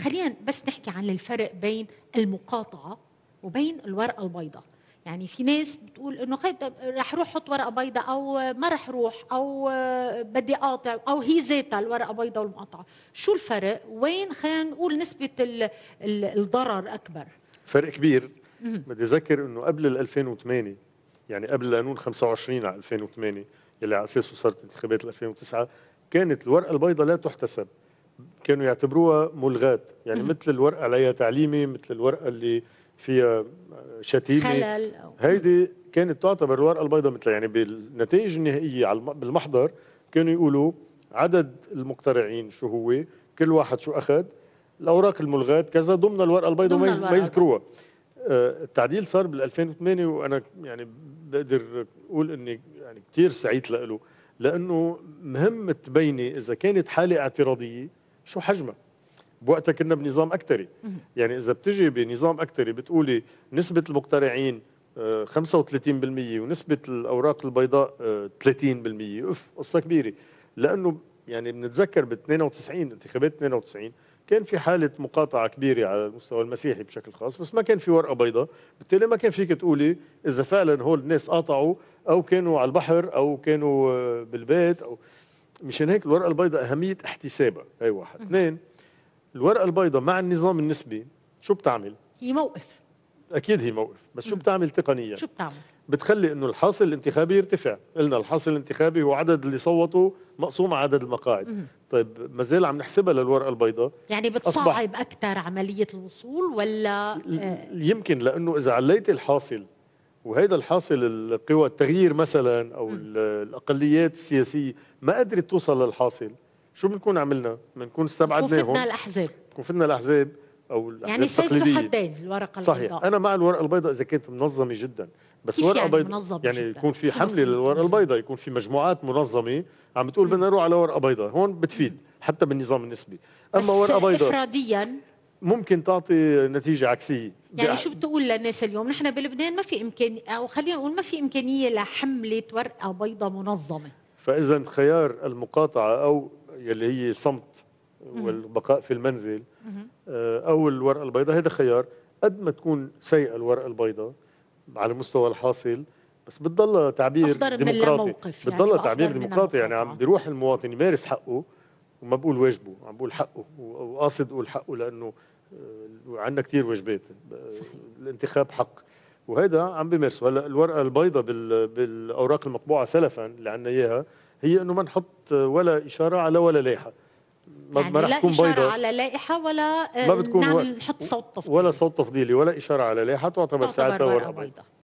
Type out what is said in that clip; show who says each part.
Speaker 1: خلينا بس نحكي عن الفرق بين المقاطعه وبين الورقه البيضاء يعني في ناس بتقول انه رح روح حط ورقه بيضاء او ما رح روح او آه، بدي اقاطع او هي ذاتها الورقه بيضاء والمقاطعه شو الفرق وين خلينا نقول نسبه الضرر اكبر
Speaker 2: فرق كبير بدي اذكر انه قبل 2008 يعني قبل القانون 25 على 2008 يلي على اساسه صارت انتخابات 2009 كانت الورقه البيضاء لا تحتسب كانوا يعتبروها ملغات يعني مثل الورقه عليها تعليمي مثل الورقه اللي فيها شتيمه خلل هيدي كانت تعتبر الورقه البيضاء مثل يعني بالنتائج النهائيه بالمحضر كانوا يقولوا عدد المقترعين شو هو كل واحد شو اخذ الاوراق الملغات كذا ضمن الورقه البيضاء ما يذكروها آه، التعديل صار بال 2008 وانا يعني بقدر اقول اني يعني كثير سعيد له لانه مهم تبيني اذا كانت حاله اعتراضيه شو حجمها بوقتها كنا بنظام اكتري يعني اذا بتجي بنظام اكتري بتقولي نسبه المقترعين 35% آه، ونسبه الاوراق البيضاء 30% آه، اوف قصه كبيره لانه يعني بنتذكر ب 92 انتخابات 92 كان في حالة مقاطعة كبيرة على المستوى المسيحي بشكل خاص بس ما كان في ورقة بيضاء بالتالي ما كان فيك تقولي إذا فعلا هول الناس قاطعوا أو كانوا على البحر أو كانوا آه، بالبيت أو مشان هيك الورقه البيضاء اهميه احتسابها هي واحد اثنين الورقه البيضاء مع النظام النسبي شو بتعمل هي موقف اكيد هي موقف بس شو بتعمل تقنيا شو بتعمل بتخلي انه الحاصل الانتخابي يرتفع قلنا الحاصل الانتخابي هو عدد اللي صوتوا مقسوم عدد المقاعد مم. طيب ما زال عم نحسبها للورقه البيضاء
Speaker 1: يعني بتصعب اكثر عمليه الوصول ولا
Speaker 2: يمكن لانه اذا عليت الحاصل وهيدا الحاصل القوى التغيير مثلا او الاقليات السياسيه ما قدرت توصل للحاصل شو بنكون عملنا بنكون استبعدناهم بنكون فتنا الاحزاب بنكون فتنا الاحزاب او الاحزاب يعني سيف حدين
Speaker 1: الورقه البيضاء صحيح
Speaker 2: انا مع الورقه البيضاء اذا كانت منظمه جدا بس ورقه يعني بيضاء يعني جداً. يكون في حمله للورقه البيضاء يكون في مجموعات منظمه عم بتقول بدنا نروح على ورقه بيضاء هون بتفيد حتى بالنظام النسبي اما ورقه بيضاء افراديا ممكن تعطي نتيجه عكسيه يعني شو
Speaker 1: بتقول للناس اليوم نحن بلبنان ما في إمكان او خلينا نقول ما في امكانيه لحمله ورقه بيضاء منظمه
Speaker 2: فاذا خيار المقاطعه او يلي هي صمت والبقاء في المنزل آه، او الورقه البيضاء هذا خيار قد ما تكون سيئه الورقه البيضاء على المستوى الحاصل بس بتضل تعبير ديمقراطي يعني بتضل تعبير ديمقراطي يعني عم بيروح المواطن يمارس حقه وما بقول واجبه عم بقول حقه وقاصد اقول حقه لانه آه، عندنا كثير واجبات الانتخاب حق وهذا عم بيمارسه هلا الورقه البيضاء بالاوراق المطبوعه سلفا اللي عندنا اياها هي انه ما نحط ولا اشاره على ولا لائحه ما, يعني ما رح تكون بيضاء
Speaker 1: على لائحه ولا ما آه، بتكون نعمل نحط صوت
Speaker 2: تفضيلي ولا صوت تفضيلي ولا اشاره على لائحه تعتبر ساعتها ورقه
Speaker 1: بيضاء